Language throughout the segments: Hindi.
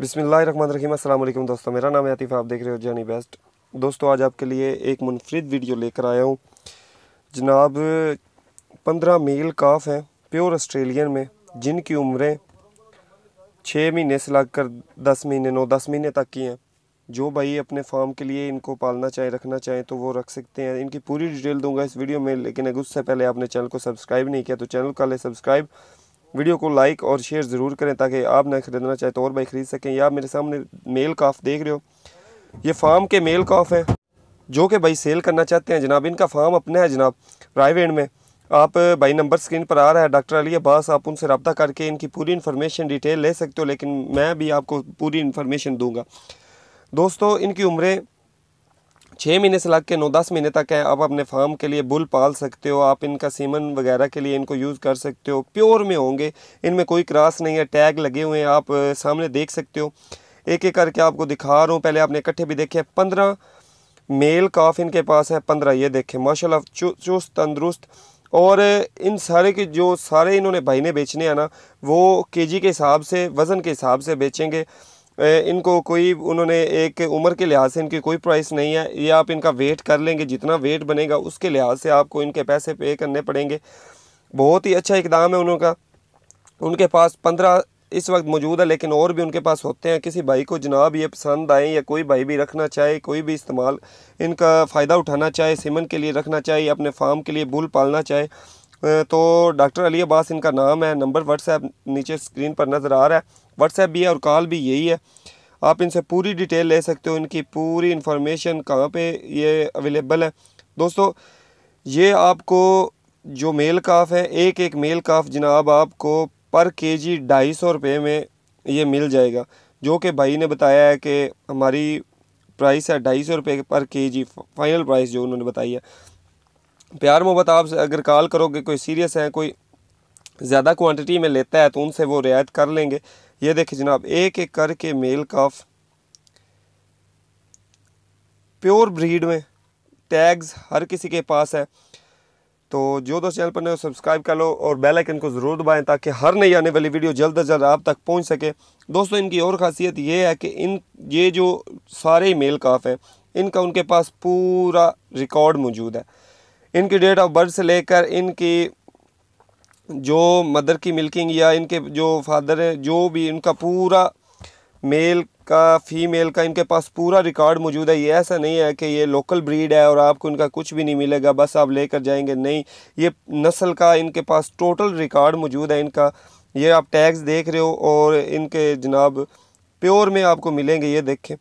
रखीम अल्लाम दोस्तों मेरा नाम है आप देख रहे हो जानी बेस्ट दोस्तों आज आपके लिए एक मुनफरद वीडियो लेकर आया हूँ जनाब पंद्रह मेल काफ हैं प्योर ऑस्ट्रेलियन में जिनकी उम्रें छः महीने से लग कर दस महीने नौ दस महीने तक की हैं जो भाई अपने फार्म के लिए इनको पालना चाहे रखना चाहे तो वो रख सकते हैं इनकी पूरी डिटेल दूंगा इस वीडियो में लेकिन अगर उससे पहले आपने चैनल को सब्सक्राइब नहीं किया तो चैनल का ले सब्सक्राइब वीडियो को लाइक और शेयर ज़रूर करें ताकि आप ना ख़रीदना चाहे तो और भाई ख़रीद सकें या मेरे सामने मेल काफ देख रहे हो ये फार्म के मेल काफ हैं जो कि भाई सेल करना चाहते हैं जनाब इनका फार्म अपना है जनाब रायवेंड में आप भाई नंबर स्क्रीन पर आ रहा है डॉक्टर अली अब्बास आप उनसे रबता करके इनकी पूरी इन्फॉर्मेशन डिटेल ले सकते हो लेकिन मैं भी आपको पूरी इन्फॉर्मेशन दूँगा दोस्तों इनकी उम्रें छः महीने से लग के नौ दस महीने तक है आप अपने फार्म के लिए बुल पाल सकते हो आप इनका सीमन वगैरह के लिए इनको यूज़ कर सकते हो प्योर में होंगे इनमें कोई क्रास नहीं है टैग लगे हुए हैं आप सामने देख सकते हो एक एक करके आपको दिखा रहा हूँ पहले आपने इकट्ठे भी देखे पंद्रह मेल काफ इनके पास है पंद्रह ये देखें माशा चुस्त तंदरुस्त और इन सारे के जो सारे इन्होंने भाई ने बेचने हैं ना वो केजी के हिसाब से वज़न के हिसाब से बेचेंगे इनको कोई उन्होंने एक उम्र के लिहाज से इनकी कोई प्राइस नहीं है ये आप इनका वेट कर लेंगे जितना वेट बनेगा उसके लिहाज से आपको इनके पैसे पे करने पड़ेंगे बहुत ही अच्छा इकदाम है उनका उनके पास पंद्रह इस वक्त मौजूद है लेकिन और भी उनके पास होते हैं किसी भाई को जनाब ये पसंद आए या कोई भाई भी रखना चाहे कोई भी इस्तेमाल इनका फ़ायदा उठाना चाहे सिमन के लिए रखना चाहे अपने फार्म के लिए बुल पालना चाहे तो डॉक्टर अली अब्बास इनका नाम है नंबर व्हाट्सएप नीचे स्क्रीन पर नज़र आ रहा है व्हाट्सएप भी है और कॉल भी यही है आप इनसे पूरी डिटेल ले सकते हो इनकी पूरी इन्फॉर्मेशन कहाँ पे ये अवेलेबल है दोस्तों ये आपको जो मेल काफ है एक एक मेल काफ जनाब आपको पर के जी ढाई सौ रुपये में ये मिल जाएगा जो कि भाई ने बताया है कि हमारी प्राइस है ढाई सौ रुपये पर के जी फाइनल प्राइस जो उन्होंने बताई है प्यार मोहब्बत आप अगर कॉल करोगे कोई सीरियस है कोई ज़्यादा क्वांटिटी में लेता है तो उनसे वो रियायत कर लेंगे ये देखिए जनाब एक एक करके मेल काफ प्योर ब्रीड में टैग्स हर किसी के पास है तो जो दोस्त चैनल पर नए सब्सक्राइब कर लो और बेल आइकन को ज़रूर दबाएं ताकि हर नई आने वाली वीडियो जल्द अज जल्द आप तक पहुंच सके दोस्तों इनकी और खासियत ये है कि इन ये जो सारे मेल काफ हैं इनका उनके पास पूरा रिकॉर्ड मौजूद है इनकी डेट ऑफ बर्थ से लेकर इनकी जो मदर की मिल्किंग या इनके जो फादर हैं जो भी इनका पूरा मेल का फीमेल का इनके पास पूरा रिकॉर्ड मौजूद है ये ऐसा नहीं है कि ये लोकल ब्रीड है और आपको इनका कुछ भी नहीं मिलेगा बस आप लेकर जाएंगे नहीं ये नस्ल का इनके पास टोटल रिकॉर्ड मौजूद है इनका ये आप टैग्स देख रहे हो और इनके जनाब प्योर में आपको मिलेंगे ये देखें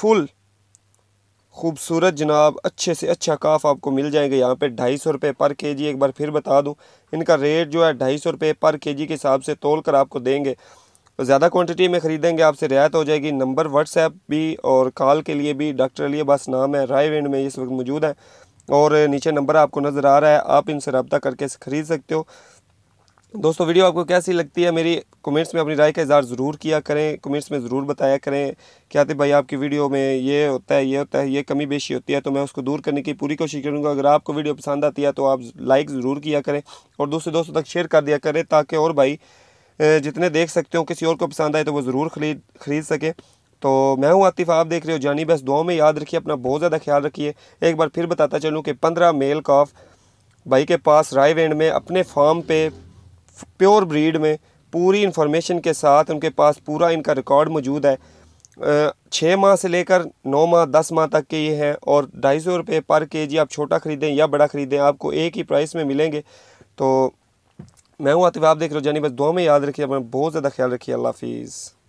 फुल खूबसूरत जनाब अच्छे से अच्छा काफ आपको मिल जाएंगे यहाँ पे ढाई सौ रुपये पर केजी एक बार फिर बता दूँ इनका रेट जो है ढाई सौ रुपये पर केजी के हिसाब से तोल कर आपको देंगे ज़्यादा क्वांटिटी में ख़रीदेंगे आपसे रियायत हो जाएगी नंबर व्हाट्सएप भी और कॉल के लिए भी डॉक्टर अली बस नाम है राय में इस वक्त मौजूद है और नीचे नंबर आपको नज़र आ रहा है आप इनसे रबता करके खरीद सकते हो दोस्तों वीडियो आपको कैसी लगती है मेरी कमेंट्स में अपनी राय का इजहार ज़रूर किया करें कमेंट्स में ज़रूर बताया करें क्या थे भाई आपकी वीडियो में ये होता है ये होता है ये कमी बेशी होती है तो मैं उसको दूर करने की पूरी कोशिश करूँगा अगर आपको वीडियो पसंद आती है तो आप लाइक ज़रूर किया करें और दूसरे दोस्तों तक शेयर कर दिया करें ताकि और भाई जितने देख सकते हो किसी और को पसंद आए तो वो ज़रूर खरीद खरीद सके तो मैं हूँ आतिफ आप देख रहे हो जानी बस दो में याद रखिए अपना बहुत ज़्यादा ख्याल रखिए एक बार फिर बताता चलूँ कि पंद्रह मेल काफ भाई के पास राय में अपने फार्म पे प्योर ब्रीड में पूरी इन्फॉर्मेशन के साथ उनके पास पूरा इनका रिकॉर्ड मौजूद है छः माह से लेकर नौ माह दस माह तक के ये हैं और ढाई सौ रुपये पर के जी आप छोटा ख़रीदें या बड़ा ख़रीदें आपको एक ही प्राइस में मिलेंगे तो मैं हूँ आतिफ आप देख रहे हो जानी बस दो में याद रखिए अपना बहुत ज़्यादा ख्याल रखिए अल्लाह हाफिज़